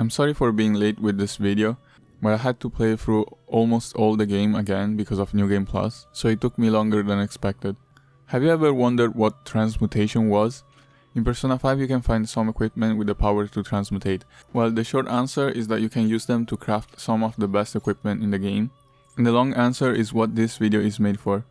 I'm sorry for being late with this video, but I had to play through almost all the game again because of New Game Plus, so it took me longer than expected. Have you ever wondered what transmutation was? In Persona 5 you can find some equipment with the power to transmutate. Well, the short answer is that you can use them to craft some of the best equipment in the game. And the long answer is what this video is made for.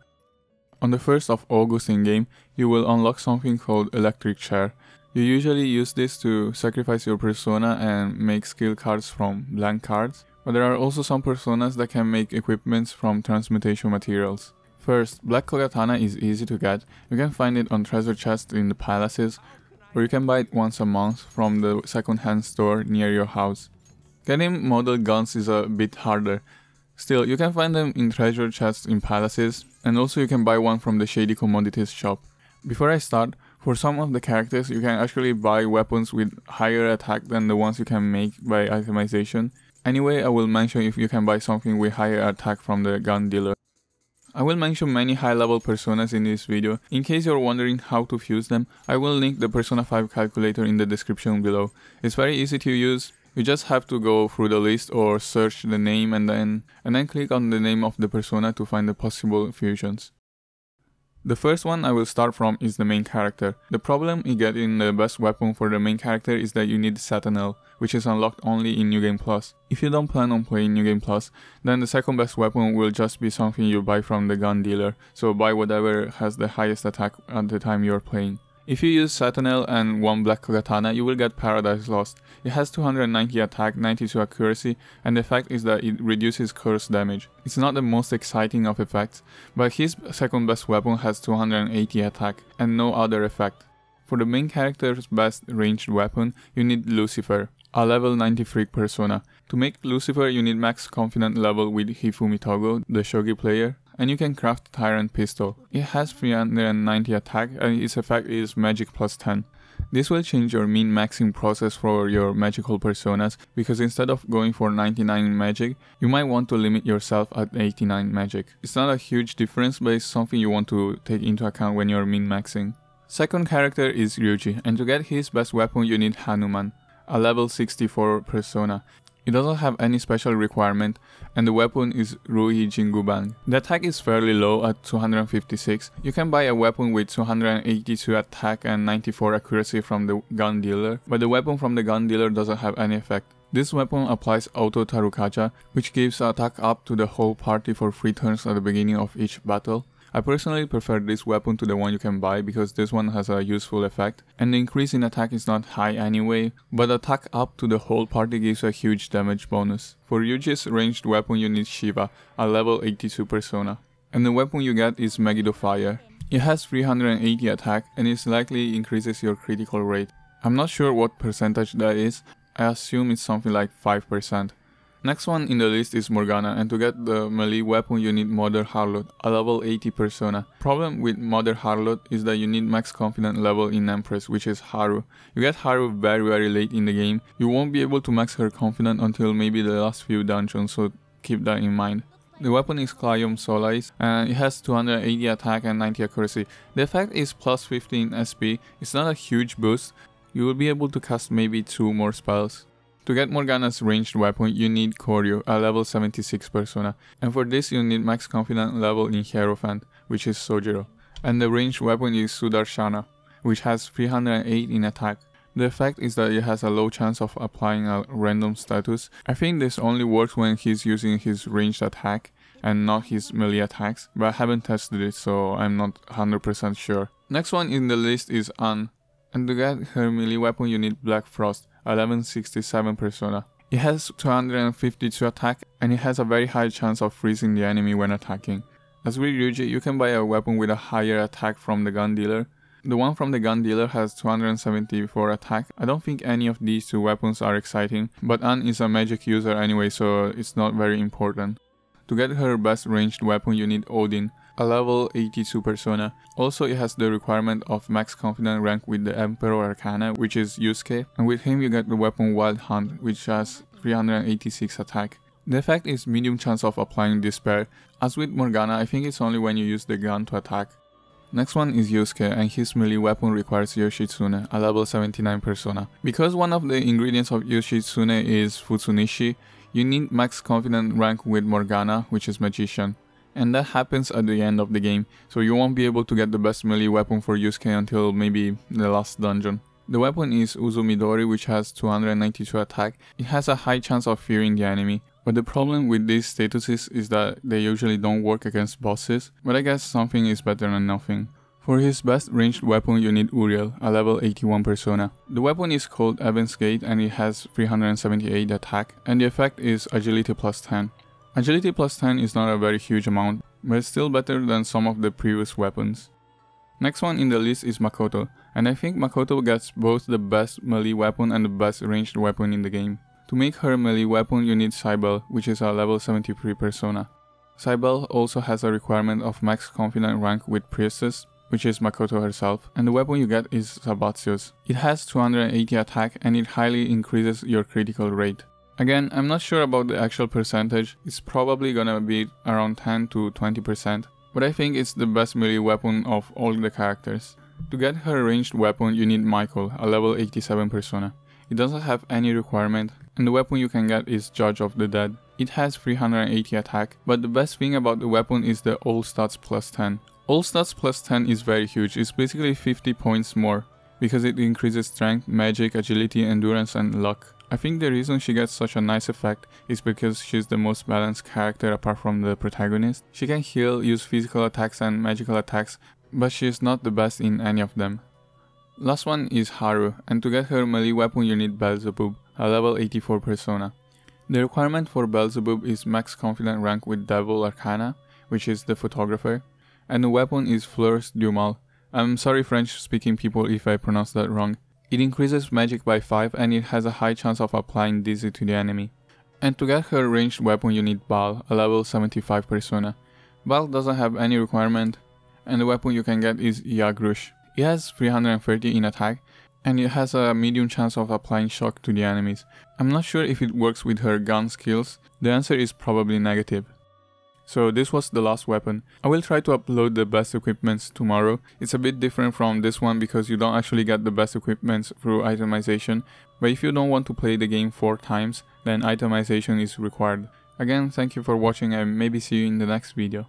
On the 1st of August in-game, you will unlock something called Electric Chair, you usually use this to sacrifice your persona and make skill cards from blank cards, but there are also some personas that can make equipments from transmutation materials. First, Black Kogatana is easy to get, you can find it on treasure chests in the palaces, or you can buy it once a month from the second-hand store near your house. Getting model guns is a bit harder, still you can find them in treasure chests in palaces, and also you can buy one from the shady commodities shop. Before I start, for some of the characters, you can actually buy weapons with higher attack than the ones you can make by itemization. Anyway, I will mention if you can buy something with higher attack from the gun dealer. I will mention many high level personas in this video, in case you're wondering how to fuse them, I will link the Persona 5 calculator in the description below. It's very easy to use, you just have to go through the list or search the name and then, and then click on the name of the persona to find the possible fusions. The first one I will start from is the main character. The problem in getting the best weapon for the main character is that you need Satanel, which is unlocked only in New Game Plus. If you don't plan on playing New Game Plus, then the second best weapon will just be something you buy from the gun dealer, so buy whatever has the highest attack at the time you are playing. If you use Satanel and 1 black katana, you will get Paradise Lost. It has 290 attack, 92 accuracy, and the effect is that it reduces curse damage. It's not the most exciting of effects, but his second best weapon has 280 attack, and no other effect. For the main character's best ranged weapon, you need Lucifer, a level 93 persona. To make Lucifer, you need max confident level with Hifumi Togo, the shogi player, and you can craft Tyrant Pistol. It has 390 attack and its effect is magic plus 10. This will change your min maxing process for your magical personas because instead of going for 99 magic, you might want to limit yourself at 89 magic. It's not a huge difference but it's something you want to take into account when you're min maxing. Second character is Ryuji and to get his best weapon you need Hanuman, a level 64 persona. It doesn't have any special requirement and the weapon is Rui Jingubang. The attack is fairly low at 256. You can buy a weapon with 282 attack and 94 accuracy from the gun dealer, but the weapon from the gun dealer doesn't have any effect. This weapon applies auto tarukaja, which gives attack up to the whole party for 3 turns at the beginning of each battle. I personally prefer this weapon to the one you can buy because this one has a useful effect and the increase in attack is not high anyway, but attack up to the whole party gives a huge damage bonus. For Yuji's ranged weapon you need Shiva, a level 82 persona. And the weapon you get is Megiddo Fire. It has 380 attack and it likely increases your critical rate. I'm not sure what percentage that is, I assume it's something like 5%. Next one in the list is Morgana and to get the melee weapon you need Mother Harlot, a level 80 persona. Problem with Mother Harlot is that you need max confident level in Empress which is Haru. You get Haru very very late in the game, you won't be able to max her confident until maybe the last few dungeons so keep that in mind. The weapon is Clium Solace and it has 280 attack and 90 accuracy. The effect is plus 15 SP, it's not a huge boost, you will be able to cast maybe 2 more spells. To get Morgana's ranged weapon, you need Koryu, a level 76 persona, and for this you need max confidence level in Hierophant, which is Sojiro, and the ranged weapon is Sudarshana, which has 308 in attack. The effect is that it has a low chance of applying a random status. I think this only works when he's using his ranged attack and not his melee attacks, but I haven't tested it so I'm not 100% sure. Next one in the list is An, and to get her melee weapon you need Black Frost, 1167 persona. It has 252 attack and it has a very high chance of freezing the enemy when attacking. As with Ryuji, you can buy a weapon with a higher attack from the gun dealer. The one from the gun dealer has 274 attack. I don't think any of these two weapons are exciting, but An is a magic user anyway so it's not very important. To get her best ranged weapon you need Odin, a level 82 persona. Also it has the requirement of max confident rank with the Emperor Arcana which is Yusuke and with him you get the weapon Wild Hunt which has 386 attack. The effect is medium chance of applying Despair. As with Morgana I think it's only when you use the gun to attack. Next one is Yusuke and his melee weapon requires Yoshitsune, a level 79 persona. Because one of the ingredients of Yoshitsune is Futsunishi, you need max confident rank with Morgana which is Magician and that happens at the end of the game, so you won't be able to get the best melee weapon for Yusuke until maybe the last dungeon. The weapon is Uzumidori which has 292 attack, it has a high chance of fearing the enemy, but the problem with these statuses is that they usually don't work against bosses, but I guess something is better than nothing. For his best ranged weapon you need Uriel, a level 81 persona. The weapon is called Evan's Gate and it has 378 attack and the effect is agility plus 10. Agility plus 10 is not a very huge amount, but it's still better than some of the previous weapons. Next one in the list is Makoto, and I think Makoto gets both the best melee weapon and the best ranged weapon in the game. To make her melee weapon you need Cybele, which is a level 73 persona. Cybele also has a requirement of max confident rank with Priestess, which is Makoto herself, and the weapon you get is Sabatius. It has 280 attack and it highly increases your critical rate. Again, I'm not sure about the actual percentage, it's probably gonna be around 10 to 20%, but I think it's the best melee weapon of all the characters. To get her ranged weapon you need Michael, a level 87 persona. It doesn't have any requirement, and the weapon you can get is Judge of the Dead. It has 380 attack, but the best thing about the weapon is the all stats plus 10. All stats plus 10 is very huge, it's basically 50 points more, because it increases strength, magic, agility, endurance and luck. I think the reason she gets such a nice effect is because she's the most balanced character apart from the protagonist. She can heal, use physical attacks and magical attacks, but she is not the best in any of them. Last one is Haru, and to get her melee weapon you need Belzebub, a level 84 persona. The requirement for Belzebub is max confident rank with Devil Arcana, which is the photographer, and the weapon is Fleurs du Mal. I'm sorry French speaking people if I pronounce that wrong. It increases magic by 5 and it has a high chance of applying dizzy to the enemy. And to get her ranged weapon you need Bal, a level 75 persona. Bal doesn't have any requirement and the weapon you can get is Yagrush. It has 330 in attack and it has a medium chance of applying shock to the enemies. I'm not sure if it works with her gun skills, the answer is probably negative. So this was the last weapon. I will try to upload the best equipments tomorrow. It's a bit different from this one because you don't actually get the best equipments through itemization, but if you don't want to play the game 4 times, then itemization is required. Again, thank you for watching and maybe see you in the next video.